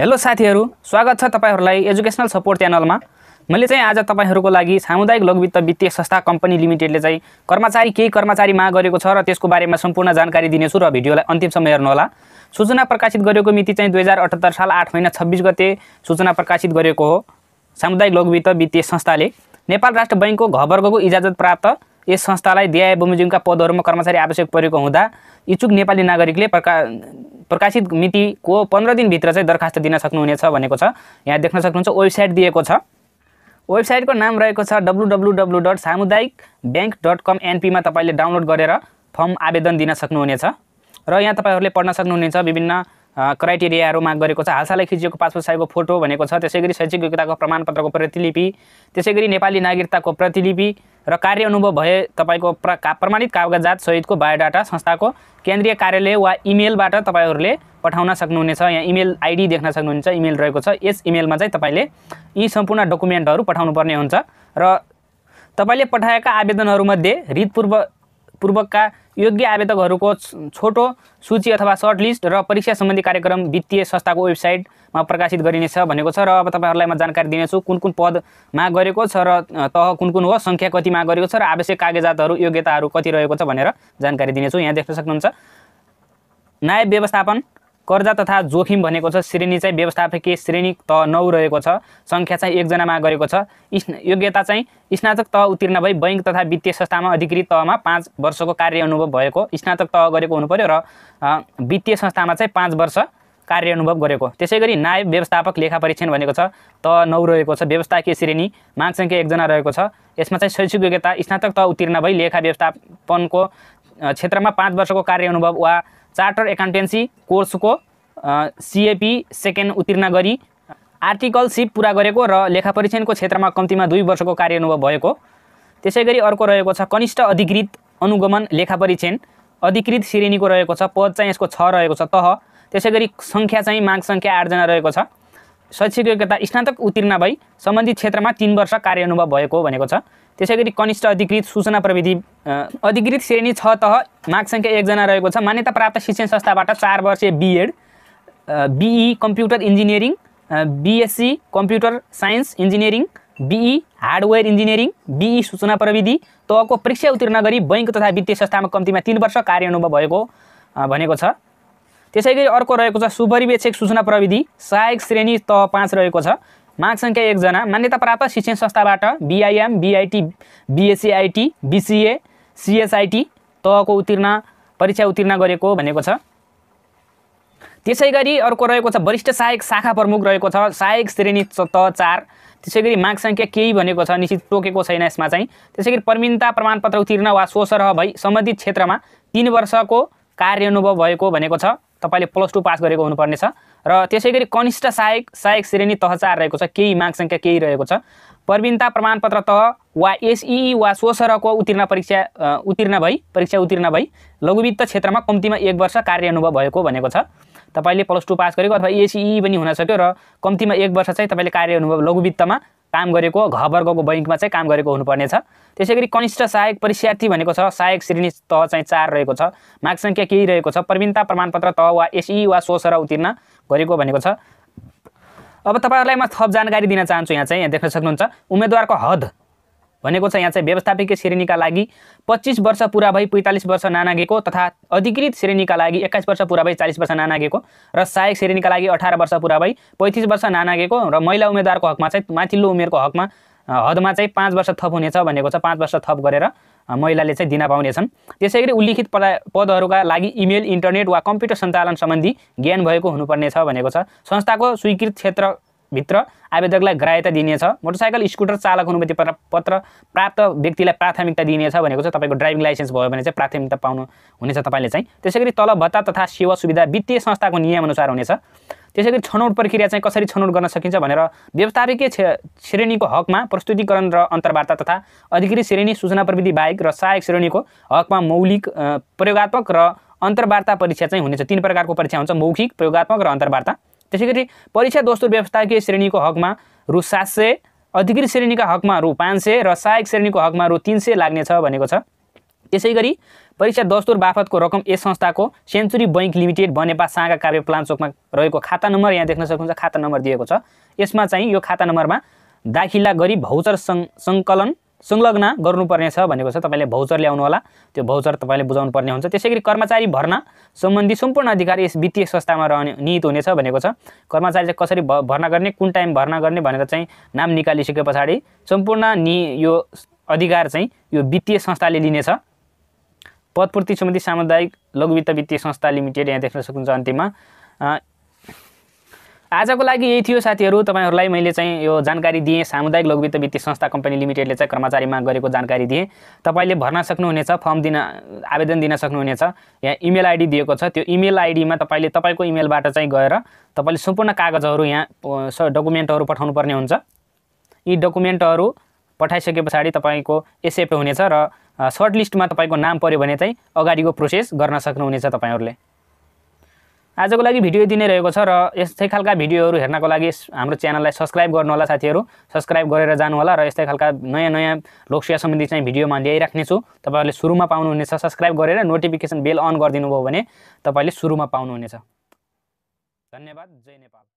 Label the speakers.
Speaker 1: hello साथीहरू स्वागत छ तपाईँहरूलाई एजुकेसनल सपोर्ट च्यानलमा मैले चाहिँ आज तपाईँहरूको लागि सामुदायिक लघुवित्त वित्तीय संस्था कम्पनी लिमिटेडले चाहिँ कर्मचारी केही कर्मचारी माग गरेको छ र त्यसको बारेमा सम्पूर्ण जानकारी दिनेछु र भिडियोलाई अन्तिमसम्म हेर्नुहोला सूचना प्रकाशित गरेको मिति चाहिँ दुई हजार अठहत्तर साल आठ महिना छब्बिस गते सूचना प्रकाशित गरेको हो सामुदायिक लघुवित्त वित्तीय संस्थाले नेपाल राष्ट्र बैङ्कको घ वर्गको इजाजत प्राप्त यस संस्थालाई दिए बमोजिमका पदहरूमा कर्मचारी आवश्यक परेको हुँदा इच्छुक नेपाली नागरिकले प्रका प्रकाशित मितिको पन्ध्र दिनभित्र चाहिँ दरखास्त दिन सक्नुहुनेछ भनेको छ यहाँ देख्न सक्नुहुन्छ वेबसाइट दिएको छ वेबसाइटको नाम रहेको छ डब्लु डब्लु डब्लु डट सामुदायिक ब्याङ्क डट कम एनपीमा तपाईँले डाउनलोड गरेर फर्म आवेदन दिन सक्नुहुनेछ र यहाँ तपाईँहरूले पढ्न सक्नुहुनेछ विभिन्न माग गरेको छ हालसालै खिचिएको पासपोर्ट साइजको फोटो भनेको छ त्यसै गरी शैक्षिक योग्यताको प्रमाणपत्रको प्रतिलिपि त्यसै गरी नेपाली नागरिकताको प्रतिलिपि र कार्य अनुभव भए तपाईँको प्र का प्रमाणित कागजात सहितको बायोडाटा संस्थाको केन्द्रीय कार्यालय वा इमेलबाट तपाईँहरूले पठाउन सक्नुहुनेछ यहाँ इमेल आइडी देख्न सक्नुहुन्छ इमेल रहेको छ यस इमेलमा चाहिँ तपाईँले यी सम्पूर्ण डकुमेन्टहरू पर्ने हुन्छ र तपाईँले पठाएका आवेदनहरूमध्ये हृतपूर्व पूर्वकका योग्य आवेदकहरूको छोटो सूची अथवा सर्ट लिस्ट र परीक्षा सम्बन्धी कार्यक्रम वित्तीय संस्थाको वेबसाइटमा प्रकाशित गरिनेछ भनेको छ र अब तपाईँहरूलाई म जानकारी दिनेछु कुन कुन पद माग गरेको छ र तह कुन कुन हो सङ्ख्या कति माग गरेको छ र आवश्यक कागजातहरू योग्यताहरू कति रहेको छ भनेर जानकारी दिनेछु यहाँ देख्न सक्नुहुन्छ नायब व्यवस्थापन कर्जा तथा जोखिम भनेको छ श्रेणी चाहिँ व्यवस्थापकीय श्रेणी तह नौ रहेको छ सङ्ख्या चाहिँ एकजनामा गरेको छ योग्यता चाहिँ स्नातक तह उत्तीर्ण भई बैङ्क तथा वित्तीय संस्थामा अधिकृत तहमा पाँच वर्षको कार्य अनुभव भएको स्नातक तह गरेको हुनुपऱ्यो र वित्तीय संस्थामा चाहिँ पाँच वर्ष कार्य अनुभव गरेको त्यसै गरी नायब व्यवस्थापक लेखा परीक्षण भनेको छ त नौ रहेको छ व्यवस्थाकीय श्रेणी माग सङ्ख्या एकजना रहेको छ यसमा चाहिँ शैक्षिक योग्यता स्नातक तह उत्तीर्ण भई लेखा व्यवस्थापनको क्षेत्रमा पाँच वर्षको कार्य अनुभव वा चार्टर एकाउन्टेन्सी कोर्सको सिएपी सेकेन्ड उत्तीर्ण गरी आर्टिकलसिप पुरा गरेको र लेखा परीक्षणको क्षेत्रमा कम्तीमा दुई वर्षको कार्यानुभव भएको त्यसै गरी अर्को रहेको छ कनिष्ठ अधिकृत अनुगमन लेखा परीक्षण अधिकृत श्रेणीको रहेको छ पद चाहिँ यसको छ रहेको छ तह त्यसै गरी सङ्ख्या चाहिँ माग सङ्ख्या आठजना रहेको छ शैक्षिक योग्यता स्नातक उत्तीर्ण भई सम्बन्धित क्षेत्रमा तिन वर्ष कार्यानुभव भएको भनेको छ त्यसै गरी कनिष्ठ अधिकृत सूचना प्रविधि अधिकृत श्रेणी छ तह माग सङ्ख्या एकजना रहेको छ मान्यता प्राप्त शिक्षण संस्थाबाट चार वर्षीय BEd BE e computer engineering BSc computer science engineering BE e hardware engineering BE e सूचना प्रविधि तहको परीक्षा उत्तीर्ण गरी बैङ्क तथा वित्तीय संस्थामा कम्तीमा तिन वर्ष कार्यानुभव भएको भनेको छ त्यसै गरी अर्को रहेको छ सुपरिवेक्षक सूचना प्रविधि सहायक श्रेणी तह पाँच रहेको छ माघ सङ्ख्या एकजना मान्यता प्राप्त शिक्षण संस्थाबाट BIM BIT BScIT BCA CSIT तहको उत्तीर्ण परीक्षा उत्तीर्ण गरेको भनेको छ त्यसै गरी अर्को रहेको छ वरिष्ठ सहायक शाखा प्रमुख रहेको छ सहायक श्रेणी तह चार त्यसै गरी माघ सङ्ख्या केही भनेको छ निश्चित टोकेको छैन यसमा चाहिँ त्यसै गरी प्रमाणपत्र उत्तीर्ण वा स्वसरह भई सम्बन्धित क्षेत्रमा तिन वर्षको कार्य अनुभव भएको भनेको छ तपाईँले प्लस टू पास गरेको हुनुपर्नेछ र त्यसै गरी कनिष्ठ सहायक सहायक श्रेणी तह चार रहेको छ केही माग सङ्ख्या केही रहेको छ प्रवीणता प्रमाणपत्र तह वा एसई वा सोसरको उत्तीर्ण परीक्षा उत्तीर्ण भई परीक्षा उत्तीर्ण भई लघुवित्त क्षेत्रमा कम्तीमा एक वर्ष कार्य अनुभव भएको भनेको छ तपाईँले प्लस टू पास गरेको अथवा एसई पनि हुन सक्यो र कम्तीमा एक वर्ष चाहिँ तपाईँले कार्य अनुभव लघुवित्तमा काम गरेको घ वर्गको बैङ्कमा चाहिँ काम गरेको हुनुपर्नेछ त्यसै गरी कनिष्ठ सहायक परीक्षार्थी भनेको छ सहायक श्रेणी तह चाहिँ चार रहेको छ माग सङ्ख्या केही रहेको छ प्रवीणता प्रमाणपत्र तह वा एसई वा सोसर उत्तीर्ण गरेको भनेको छ अब तपाईँहरूलाई म थप जानकारी दिन चाहन्छु यहाँ चाहिँ यहाँ देख्न सक्नुहुन्छ उम्मेदवारको हद भनेको छ यहाँ चाहिँ व्यवस्थापकीय श्रेणीका लागि पच्चिस वर्ष पुरा भई पैँतालिस वर्ष नानागेको तथा अधिकृत श्रेणीका लागि एक्काइस वर्ष पुरा भई चालिस वर्ष नानागेको र सहायक श्रेणीका लागि अठार वर्ष पुरा भई पैँतिस वर्ष नानागेको र महिला उम्मेद्वारको हकमा चाहिँ माथिल्लो उमेरको हकमा हदमा चाहिँ पाँच वर्ष थप हुनेछ भनेको छ पाँच वर्ष थप गरेर महिलाले चाहिँ दिन पाउनेछन् त्यसै गरी उल्लिखित पदा पदहरूका लागि इमेल इन्टरनेट वा कम्प्युटर सञ्चालन सम्बन्धी ज्ञान भएको हुनुपर्नेछ भनेको छ संस्थाको स्वीकृत क्षेत्र भित्र आवेदकलाई ग्राह्यता दिनेछ मोटरसाइकल स्कुटर चालक अनुमति पत्र प्राप्त व्यक्तिलाई प्राथमिकता दिनेछ भनेको चाहिँ तपाईँको ड्राइभिङ लाइसेन्स भयो भने चाहिँ प्राथमिकता पाउनु हुनेछ तपाईँले चाहिँ त्यसै गरी तलब भत्ता तथा सेवा सुविधा वित्तीय संस्थाको नियमअनुसार हुनेछ त्यसै गरी छनौट प्रक्रिया चाहिँ कसरी छनौट गर्न सकिन्छ भनेर व्यवस्थापकीय श्रेणीको हकमा प्रस्तुतिकरण र अन्तर्वार्ता तथा अधिकृत श्रेणी सूचना प्रविधि बाहेक र सहायक श्रेणीको हकमा मौलिक प्रयोगत्मक र अन्तर्वार्ता परीक्षा चाहिँ हुनेछ तिन प्रकारको परीक्षा हुन्छ मौखिक प्रयोगत्मक र अन्तर्वार्ता त्यसै गरी परीक्षा दोस्रो व्यवस्थाकीय श्रेणीको हकमा रु सात सय अधिकृत श्रेणीका हकमा रु पाँच सय र सहायक श्रेणीको हकमा रु तिन सय लाग्नेछ भनेको छ त्यसै गरी परीक्षा दस्तुर बापतको रकम यस संस्थाको सेन्चुरी बैङ्क लिमिटेड बनेपा साँगा कार्य प्लान रहेको खाता नम्बर यहाँ देख्न सक्नुहुन्छ खाता नम्बर दिएको छ यसमा चाहिँ यो खाता नम्बरमा दाखिला गरी भौचर सङ्कलन संलग्न गर्नुपर्ने छ भनेको छ तपाईँले भौचर ल्याउनु होला त्यो भौचर तपाईँले बुझाउनु पर्ने हुन्छ त्यसै गरी कर्मचारी भर्ना सम्बन्धी सम्पूर्ण अधिकार यस वित्तीय संस्थामा रहने निहित हुनेछ भनेको छ कर्मचारी चाहिँ कसरी भर्ना गर्ने कुन टाइम भर्ना गर्ने भनेर चाहिँ नाम निकालिसके पछाडि सम्पूर्ण नि यो अधिकार चाहिँ यो वित्तीय संस्थाले लिनेछ पदपूर्ति सम्बन्धी सामुदायिक लघुवित्त वित्तीय संस्था लिमिटेड यहाँ देख्न सक्नुहुन्छ अन्तिममा आजको लागि यही थियो साथीहरू तपाईँहरूलाई मैले चाहिँ यो जानकारी दिएँ सामुदायिक लघुवित्त वित्तीय संस्था कम्पनी लिमिटेडले चाहिँ कर्मचारी माग गरेको जानकारी दिएँ तपाईँले भर्न सक्नुहुनेछ फर्म दिन आवेदन दिन सक्नुहुनेछ यहाँ इमेल आइडी दिएको छ त्यो इमेल आइडीमा तपाईँले तपाईँको इमेलबाट चाहिँ गएर तपाईँले सम्पूर्ण कागजहरू यहाँ डकुमेन्टहरू पर्ने हुन्छ यी डकुमेन्टहरू पठाइसके पछाडि तपाईँको एक्सेप्ट हुनेछ र सर्ट लिस्टमा तपाईँको नाम पऱ्यो भने चाहिँ अगाडिको प्रोसेस गर्न सक्नुहुनेछ तपाईँहरूले आजको लागि भिडियो दिने रहेको छ र यस्तै खालका भिडियोहरू हेर्नको लागि हाम्रो च्यानललाई सब्सक्राइब गर्नुहोला साथीहरू सब्सक्राइब गरेर जानुहोला र यस्तै खालका नयाँ नयाँ लोकसेवा सम्बन्धी चाहिँ भिडियोमा ल्याइराख्नेछु तपाईँहरूले सुरुमा पाउनुहुनेछ सब्सक्राइब गरेर नोटिफिकेसन बेल अन गरिदिनु भयो भने तपाईँले सुरुमा पाउनुहुनेछ धन्यवाद जय नेपाल